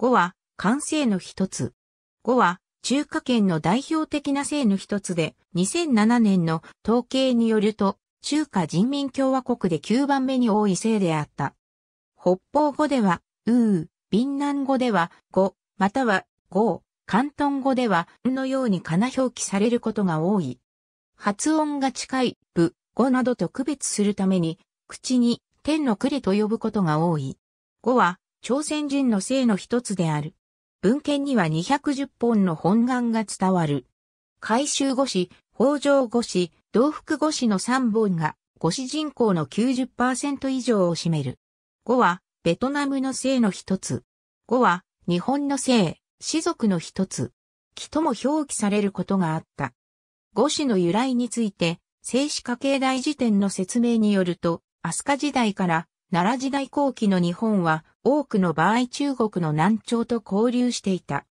語は関西の一つ。語は中華圏の代表的な姓の一つで、2007年の統計によると、中華人民共和国で9番目に多い姓であった。北方語では、うー、ビンナン語では、語、または、語、関東語では、んのようにかな表記されることが多い。発音が近い、部、語などと区別するために、口に、天のれと呼ぶことが多い。語は、朝鮮人の姓の一つである。文献には210本の本願が伝わる。改修語詞、北条語詞、道福語詞の3本が、語詞人口の90%以上を占める。語は、ベトナムの姓の一つ。語は、日本の姓、氏族の一つ。木とも表記されることがあった。語詞の由来について、静止家系大辞典の説明によると、飛鳥時代から奈良時代後期の日本は多くの場合中国の南朝と交流していた。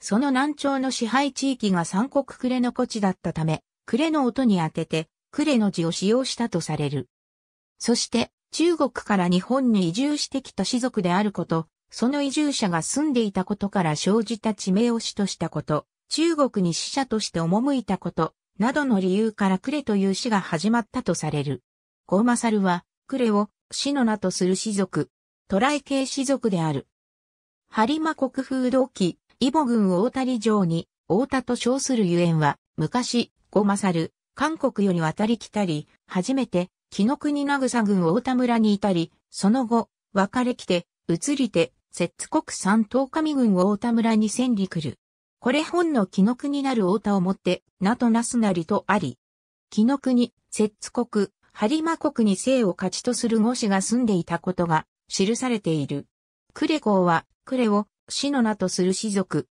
その南朝の支配地域が三国呉の古地だったため、呉の音に当てて、呉の字を使用したとされる。そして、中国から日本に移住してきた士族であること、その移住者が住んでいたことから生じた地名を死としたこと、中国に死者として赴いたこと、などの理由から呉という死が始まったとされる。コウマサルは、呉を死の名とする氏族、ライ系氏族である。播磨国風土記、イボ軍大谷城に、大田と称するゆえんは、昔、まさる、韓国より渡り来たり、初めて、木の国名草軍大田村にいたり、その後、別れ来て、移りて、摂津国三東上軍大田村に千里来る。これ本の木の国なる大田をもって、名となすなりとあり。木の国、摂津国、リマ国に生を勝ちとする呉子が住んでいたことが記されている。クレ公は、クレを、死の名とする氏族。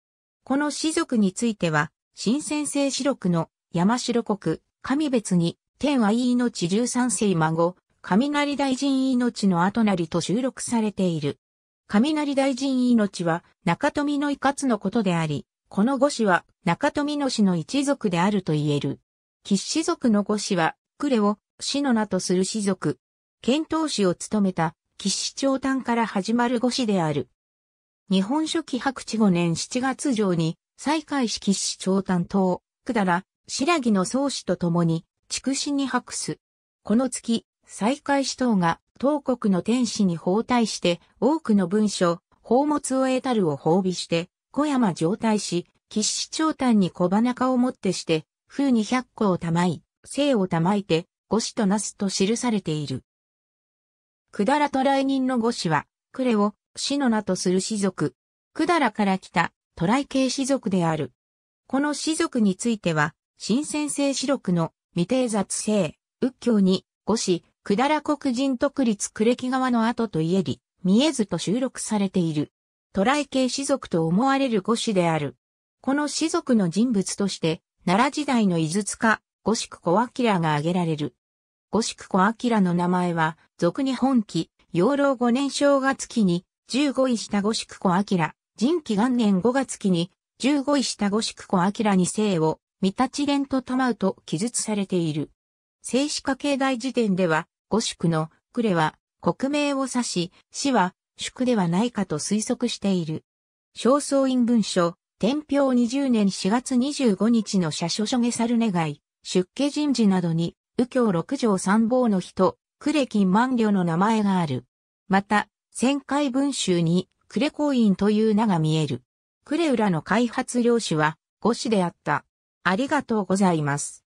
この氏族については、新先生四録の山城国、神別に、天は命十三世孫、雷大臣命の後なりと収録されている。雷大臣命は中富のかつのことであり、この五子は中富の氏の一族であると言える。吉氏族の五子は、クレを死の名とする氏族。遣唐使を務めた、騎士長短から始まる五詞である。日本書紀白地五年七月上に、西海市騎士長短等、くだら、白木の宗氏と共に、筑死に白す。この月、西海市等が、東国の天使に包帯して、多くの文書、宝物を得たるを褒美して、小山上体し、騎士長短に小花中をもってして、風に百個をたまい、生をたまいて、呉氏となすと記されている。百済渡来人の呉氏は、呉を死の名とする氏族。百済から来た渡来系氏族である。この氏族については、新先制氏録の未定雑性、仏教に、呉く百済国人独立呉木川の後と言えり、見えずと収録されている。渡来系氏族と思われる呉氏である。この氏族の人物として、奈良時代の伊豆塚、五色ク明が挙げられる。五色ク明の名前は、俗に本期、養老五年正月期に、15位下五色ク明、人期元年五月期に、15位下五色ク明に生を、三立ち連とトトと記述されている。静止家系大辞典では、五色の、呉は、国名を指し、死は、宿ではないかと推測している。正倉院文書、天平20年4月25日の社書書下猿願い。出家人事などに、右京六条参謀の人、呉金万両の名前がある。また、旋回文集に、呉公院という名が見える。呉浦の開発領主は、五子であった。ありがとうございます。